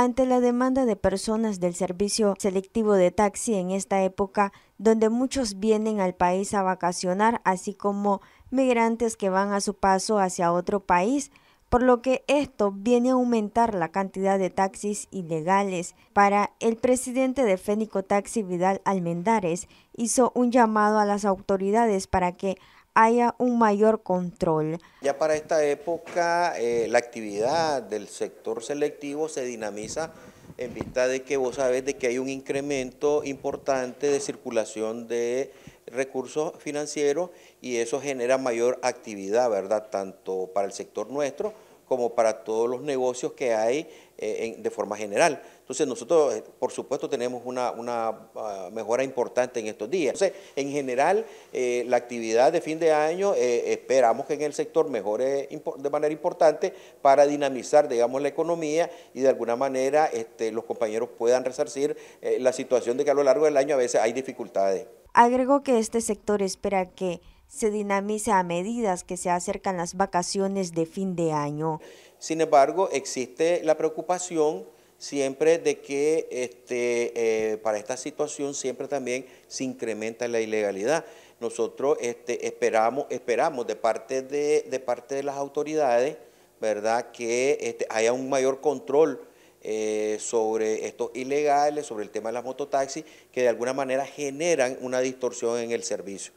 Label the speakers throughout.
Speaker 1: Ante la demanda de personas del servicio selectivo de taxi en esta época, donde muchos vienen al país a vacacionar, así como migrantes que van a su paso hacia otro país, por lo que esto viene a aumentar la cantidad de taxis ilegales. Para el presidente de Fénico Taxi Vidal Almendares, hizo un llamado a las autoridades para que haya un mayor control.
Speaker 2: Ya para esta época eh, la actividad del sector selectivo se dinamiza en vista de que vos sabés de que hay un incremento importante de circulación de recursos financieros y eso genera mayor actividad, ¿verdad? Tanto para el sector nuestro como para todos los negocios que hay eh, de forma general. Entonces nosotros, eh, por supuesto, tenemos una, ah, mejora importante en estos días. Entonces, en general, eh, la actividad de fin de año esperamos que en el sector mejore de manera importante para dinamizar, digamos, la economía y de alguna manera este, los compañeros puedan resarcir la situación de que a lo largo del año a veces hay dificultades.
Speaker 1: Agregó que este sector espera que se dinamiza a medidas que se acercan las vacaciones de fin de año.
Speaker 2: Sin embargo, existe la preocupación siempre de que este, eh, para esta situación siempre también se incrementa la ilegalidad. Nosotros este, esperamos, esperamos de parte de, parte de las autoridades ¿verdad? que este, haya un mayor control eh, sobre estos ilegales, sobre el tema de las mototaxis, que de alguna manera generan una distorsión en el servicio.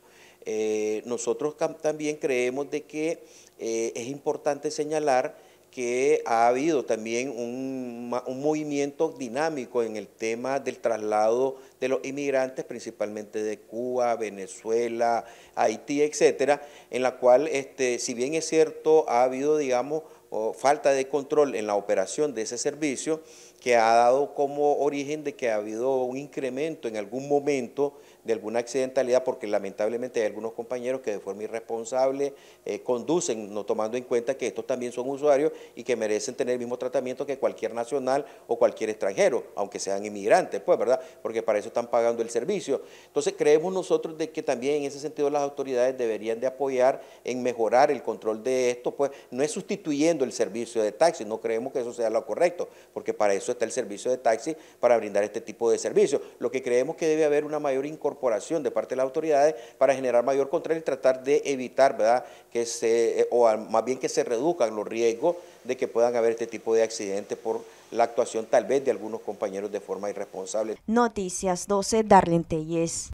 Speaker 2: Eh, nosotros también creemos de que eh, es importante señalar que ha habido también un, movimiento dinámico en el tema del traslado de los inmigrantes, principalmente de Cuba, Venezuela, Haití, etcétera, en la cual, este, si bien es cierto, ha habido, digamos, falta de control en la operación de ese servicio, que ha dado como origen de que ha habido un incremento en algún momento de alguna accidentalidad, porque lamentablemente hay algunos compañeros que de forma irresponsable eh, conducen, no tomando en cuenta que estos también son usuarios y que merecen tener el mismo tratamiento que cualquier nacional o cualquier extranjero, aunque sean inmigrantes, pues, ¿verdad? Porque para eso están pagando el servicio. Entonces creemos nosotros de que también en ese sentido las autoridades deberían de apoyar en mejorar el control de esto, pues no es sustituyendo el servicio de taxi, no creemos que eso sea lo correcto, porque para eso está el servicio de taxi, para brindar este tipo de servicios. Lo que creemos que debe haber una mayor incorporación de parte de las autoridades para generar mayor control y tratar de evitar, ¿verdad?, que se, eh, o más bien que se reduzcan los riesgos de que puedan haber este tipo de accidentes por la actuación tal vez de algunos compañeros de forma irresponsable.
Speaker 1: Noticias 12, Darlene Telles.